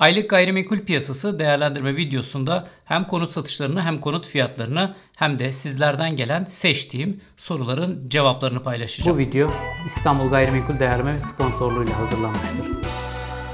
Aylık gayrimenkul piyasası değerlendirme videosunda hem konut satışlarını hem konut fiyatlarını hem de sizlerden gelen seçtiğim soruların cevaplarını paylaşacağım. Bu video İstanbul Gayrimenkul Değerleme sponsorluğuyla hazırlanmıştır.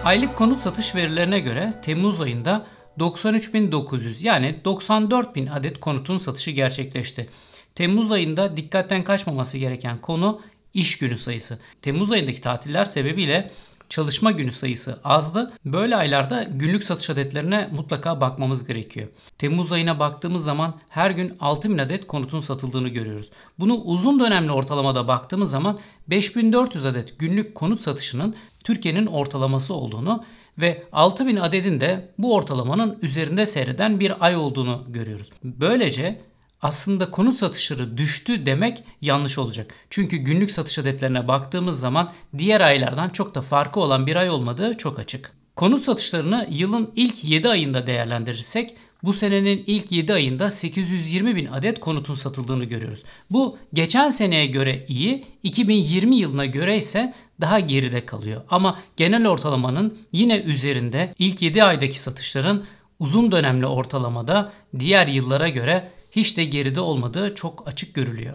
Aylık konut satış verilerine göre Temmuz ayında 93.900 yani 94.000 adet konutun satışı gerçekleşti. Temmuz ayında dikkatten kaçmaması gereken konu iş günü sayısı. Temmuz ayındaki tatiller sebebiyle çalışma günü sayısı azdı. Böyle aylarda günlük satış adetlerine mutlaka bakmamız gerekiyor. Temmuz ayına baktığımız zaman her gün 6000 adet konutun satıldığını görüyoruz. Bunu uzun dönemli ortalamada baktığımız zaman 5400 adet günlük konut satışının Türkiye'nin ortalaması olduğunu ve 6000 adedin de bu ortalamanın üzerinde seyreden bir ay olduğunu görüyoruz. Böylece aslında konut satışları düştü demek yanlış olacak. Çünkü günlük satış adetlerine baktığımız zaman diğer aylardan çok da farkı olan bir ay olmadığı çok açık. Konut satışlarını yılın ilk 7 ayında değerlendirirsek bu senenin ilk 7 ayında 820 bin adet konutun satıldığını görüyoruz. Bu geçen seneye göre iyi, 2020 yılına göre ise daha geride kalıyor. Ama genel ortalamanın yine üzerinde ilk 7 aydaki satışların uzun dönemli ortalamada diğer yıllara göre hiç de geride olmadığı çok açık görülüyor.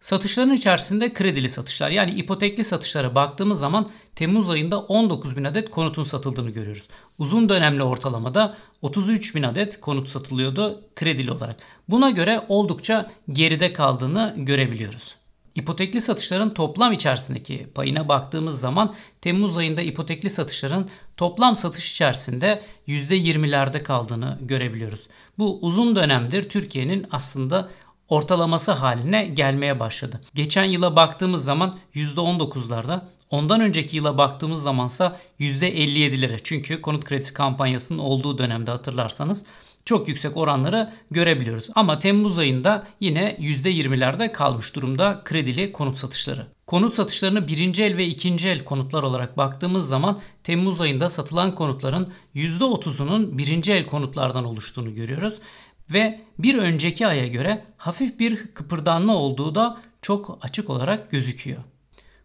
Satışların içerisinde kredili satışlar yani ipotekli satışlara baktığımız zaman Temmuz ayında 19 bin adet konutun satıldığını görüyoruz. Uzun dönemli ortalamada 33 bin adet konut satılıyordu kredili olarak. Buna göre oldukça geride kaldığını görebiliyoruz. İpotekli satışların toplam içerisindeki payına baktığımız zaman Temmuz ayında ipotekli satışların toplam satış içerisinde %20'lerde kaldığını görebiliyoruz. Bu uzun dönemdir Türkiye'nin aslında ortalaması haline gelmeye başladı. Geçen yıla baktığımız zaman %19'larda, ondan önceki yıla baktığımız zamansa %57'lere. Çünkü konut kredisi kampanyasının olduğu dönemde hatırlarsanız çok yüksek oranları görebiliyoruz. Ama Temmuz ayında yine %20'lerde kalmış durumda kredili konut satışları. Konut satışlarını birinci el ve ikinci el konutlar olarak baktığımız zaman Temmuz ayında satılan konutların %30'unun birinci el konutlardan oluştuğunu görüyoruz ve bir önceki aya göre hafif bir kıpırdanma olduğu da çok açık olarak gözüküyor.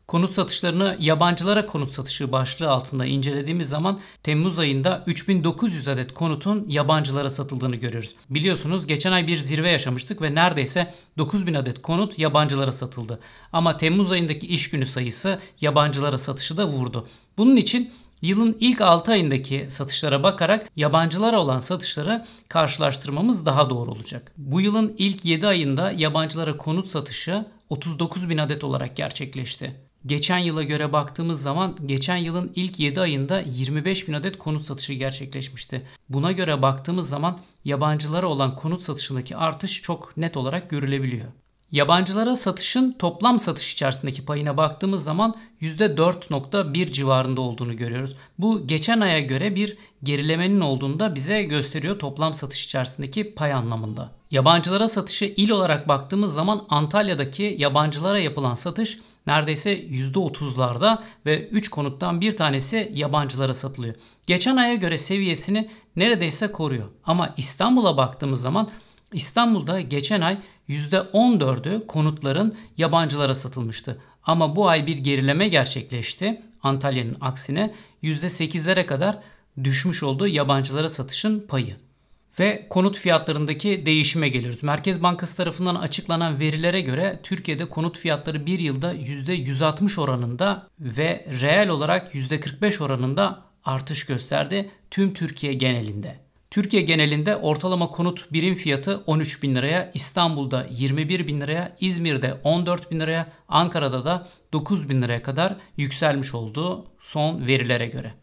Konut satışlarını yabancılara konut satışı başlığı altında incelediğimiz zaman Temmuz ayında 3900 adet konutun yabancılara satıldığını görüyoruz. Biliyorsunuz geçen ay bir zirve yaşamıştık ve neredeyse 9000 adet konut yabancılara satıldı. Ama Temmuz ayındaki iş günü sayısı yabancılara satışı da vurdu. Bunun için Yılın ilk 6 ayındaki satışlara bakarak yabancılara olan satışları karşılaştırmamız daha doğru olacak. Bu yılın ilk 7 ayında yabancılara konut satışı 39 bin adet olarak gerçekleşti. Geçen yıla göre baktığımız zaman geçen yılın ilk 7 ayında 25 bin adet konut satışı gerçekleşmişti. Buna göre baktığımız zaman yabancılara olan konut satışındaki artış çok net olarak görülebiliyor. Yabancılara satışın toplam satış içerisindeki payına baktığımız zaman %4.1 civarında olduğunu görüyoruz. Bu geçen aya göre bir gerilemenin olduğunu da bize gösteriyor toplam satış içerisindeki pay anlamında. Yabancılara satışı il olarak baktığımız zaman Antalya'daki yabancılara yapılan satış neredeyse %30'larda ve 3 konuttan bir tanesi yabancılara satılıyor. Geçen aya göre seviyesini neredeyse koruyor. Ama İstanbul'a baktığımız zaman İstanbul'da geçen ay %14'ü konutların yabancılara satılmıştı. Ama bu ay bir gerileme gerçekleşti. Antalya'nın aksine %8'lere kadar düşmüş olduğu yabancılara satışın payı ve konut fiyatlarındaki değişime geliyoruz. Merkez Bankası tarafından açıklanan verilere göre Türkiye'de konut fiyatları bir yılda %160 oranında ve reel olarak %45 oranında artış gösterdi tüm Türkiye genelinde. Türkiye genelinde ortalama konut birim fiyatı 13 bin liraya, İstanbul'da 21 bin liraya, İzmir'de 14 bin liraya, Ankara'da da 9 bin liraya kadar yükselmiş olduğu son verilere göre.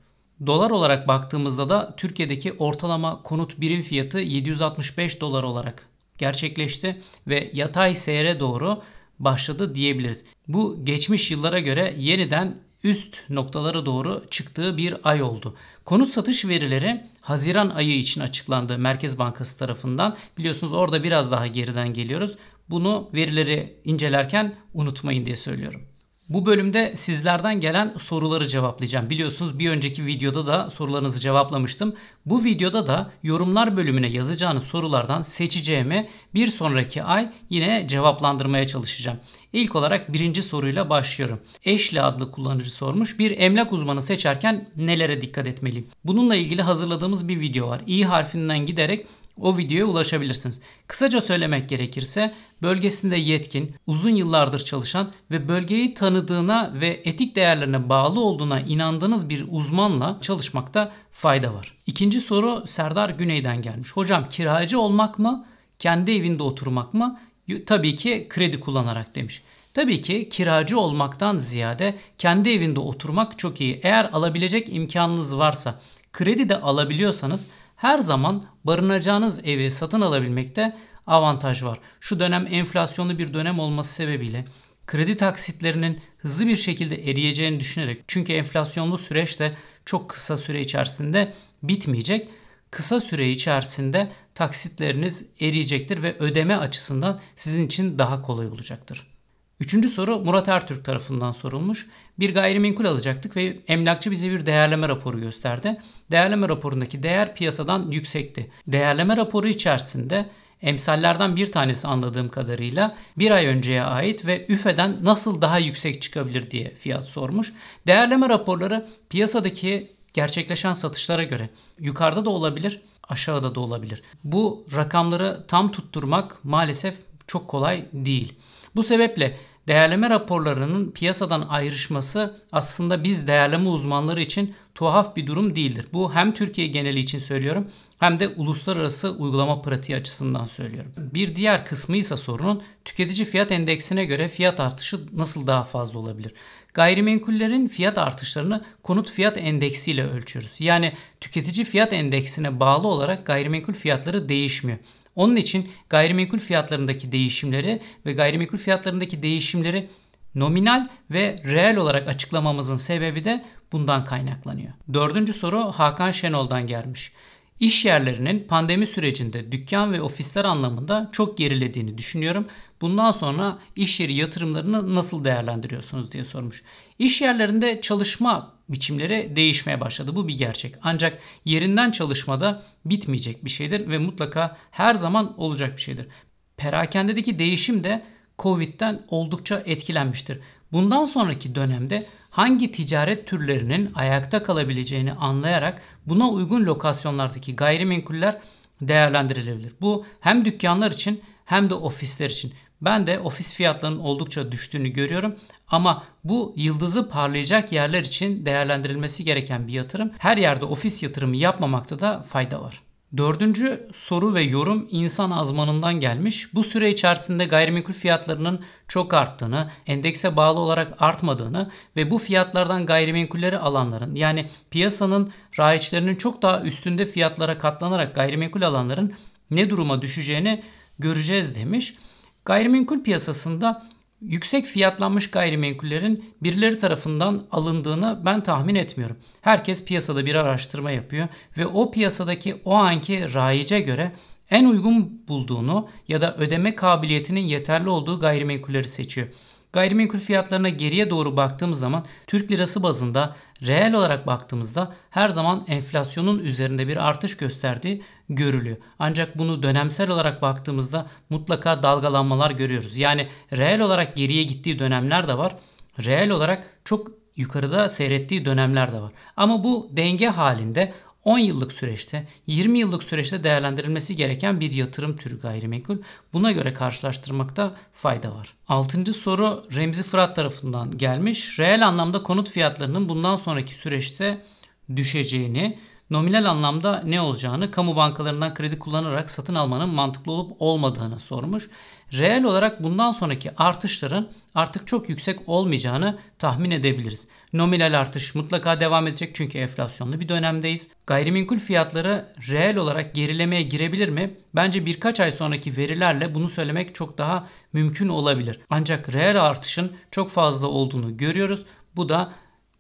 Dolar olarak baktığımızda da Türkiye'deki ortalama konut birim fiyatı 765 dolar olarak gerçekleşti ve yatay seyre doğru başladı diyebiliriz. Bu geçmiş yıllara göre yeniden üst noktalara doğru çıktığı bir ay oldu. Konut satış verileri Haziran ayı için açıklandı Merkez Bankası tarafından. Biliyorsunuz orada biraz daha geriden geliyoruz. Bunu verileri incelerken unutmayın diye söylüyorum. Bu bölümde sizlerden gelen soruları cevaplayacağım. Biliyorsunuz bir önceki videoda da sorularınızı cevaplamıştım. Bu videoda da yorumlar bölümüne yazacağınız sorulardan seçeceğimi bir sonraki ay yine cevaplandırmaya çalışacağım. İlk olarak birinci soruyla başlıyorum. Eşli adlı kullanıcı sormuş. Bir emlak uzmanı seçerken nelere dikkat etmeliyim? Bununla ilgili hazırladığımız bir video var. i harfinden giderek o videoya ulaşabilirsiniz. Kısaca söylemek gerekirse bölgesinde yetkin, uzun yıllardır çalışan ve bölgeyi tanıdığına ve etik değerlerine bağlı olduğuna inandığınız bir uzmanla çalışmakta fayda var. İkinci soru Serdar Güney'den gelmiş. Hocam kiracı olmak mı, kendi evinde oturmak mı? Tabii ki kredi kullanarak demiş. Tabii ki kiracı olmaktan ziyade kendi evinde oturmak çok iyi. Eğer alabilecek imkanınız varsa kredi de alabiliyorsanız her zaman barınacağınız evi satın alabilmekte avantaj var. Şu dönem enflasyonlu bir dönem olması sebebiyle kredi taksitlerinin hızlı bir şekilde eriyeceğini düşünerek çünkü enflasyonlu süreç de çok kısa süre içerisinde bitmeyecek. Kısa süre içerisinde taksitleriniz eriyecektir ve ödeme açısından sizin için daha kolay olacaktır. Üçüncü soru Murat Ertürk tarafından sorulmuş. Bir gayrimenkul alacaktık ve emlakçı bize bir değerleme raporu gösterdi. Değerleme raporundaki değer piyasadan yüksekti. Değerleme raporu içerisinde emsallerden bir tanesi anladığım kadarıyla bir ay önceye ait ve üfeden nasıl daha yüksek çıkabilir diye fiyat sormuş. Değerleme raporları piyasadaki gerçekleşen satışlara göre yukarıda da olabilir, aşağıda da olabilir. Bu rakamları tam tutturmak maalesef çok kolay değil. Bu sebeple değerleme raporlarının piyasadan ayrışması aslında biz değerleme uzmanları için tuhaf bir durum değildir. Bu hem Türkiye geneli için söylüyorum hem de uluslararası uygulama pratiği açısından söylüyorum. Bir diğer kısmı ise sorunun tüketici fiyat endeksine göre fiyat artışı nasıl daha fazla olabilir? Gayrimenkullerin fiyat artışlarını konut fiyat endeksiyle ölçüyoruz. Yani tüketici fiyat endeksine bağlı olarak gayrimenkul fiyatları değişmiyor. Onun için gayrimenkul fiyatlarındaki değişimleri ve gayrimenkul fiyatlarındaki değişimleri nominal ve reel olarak açıklamamızın sebebi de bundan kaynaklanıyor. Dördüncü soru Hakan Şenol'dan gelmiş. İş yerlerinin pandemi sürecinde dükkan ve ofisler anlamında çok gerilediğini düşünüyorum. Bundan sonra iş yeri yatırımlarını nasıl değerlendiriyorsunuz diye sormuş. İş yerlerinde çalışma biçimleri değişmeye başladı. Bu bir gerçek. Ancak yerinden çalışmada bitmeyecek bir şeydir ve mutlaka her zaman olacak bir şeydir. Perakendedeki değişim de Covid'den oldukça etkilenmiştir. Bundan sonraki dönemde hangi ticaret türlerinin ayakta kalabileceğini anlayarak buna uygun lokasyonlardaki gayrimenkuller değerlendirilebilir. Bu hem dükkanlar için hem de ofisler için. Ben de ofis fiyatlarının oldukça düştüğünü görüyorum ama bu yıldızı parlayacak yerler için değerlendirilmesi gereken bir yatırım. Her yerde ofis yatırımı yapmamakta da fayda var. Dördüncü soru ve yorum insan azmanından gelmiş. Bu süre içerisinde gayrimenkul fiyatlarının çok arttığını, endekse bağlı olarak artmadığını ve bu fiyatlardan gayrimenkulleri alanların yani piyasanın rayiçlerinin çok daha üstünde fiyatlara katlanarak gayrimenkul alanların ne duruma düşeceğini göreceğiz demiş. Gayrimenkul piyasasında yüksek fiyatlanmış gayrimenkullerin birileri tarafından alındığını ben tahmin etmiyorum. Herkes piyasada bir araştırma yapıyor ve o piyasadaki o anki rayice göre en uygun bulduğunu ya da ödeme kabiliyetinin yeterli olduğu gayrimenkulleri seçiyor. Gayrimenkul fiyatlarına geriye doğru baktığımız zaman Türk lirası bazında reel olarak baktığımızda her zaman enflasyonun üzerinde bir artış gösterdiği görülüyor. Ancak bunu dönemsel olarak baktığımızda mutlaka dalgalanmalar görüyoruz. Yani reel olarak geriye gittiği dönemler de var. Reel olarak çok yukarıda seyrettiği dönemler de var. Ama bu denge halinde 10 yıllık süreçte, 20 yıllık süreçte değerlendirilmesi gereken bir yatırım türü gayrimenkul. Buna göre karşılaştırmakta fayda var. 6. soru Remzi Fırat tarafından gelmiş. Reel anlamda konut fiyatlarının bundan sonraki süreçte düşeceğini, nominal anlamda ne olacağını kamu bankalarından kredi kullanarak satın almanın mantıklı olup olmadığını sormuş. Reel olarak bundan sonraki artışların artık çok yüksek olmayacağını tahmin edebiliriz. Nominal artış mutlaka devam edecek çünkü enflasyonlu bir dönemdeyiz. Gayrimenkul fiyatları reel olarak gerilemeye girebilir mi? Bence birkaç ay sonraki verilerle bunu söylemek çok daha mümkün olabilir. Ancak reel artışın çok fazla olduğunu görüyoruz. Bu da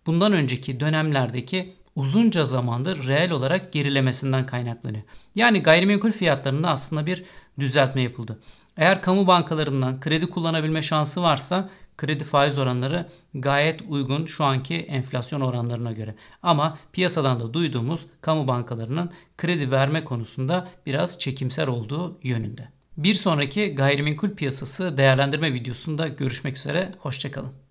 bundan önceki dönemlerdeki uzunca zamandır reel olarak gerilemesinden kaynaklanıyor. Yani gayrimenkul fiyatlarında aslında bir düzeltme yapıldı. Eğer kamu bankalarından kredi kullanabilme şansı varsa kredi faiz oranları gayet uygun şu anki enflasyon oranlarına göre. Ama piyasadan da duyduğumuz kamu bankalarının kredi verme konusunda biraz çekimser olduğu yönünde. Bir sonraki gayrimenkul piyasası değerlendirme videosunda görüşmek üzere, hoşçakalın.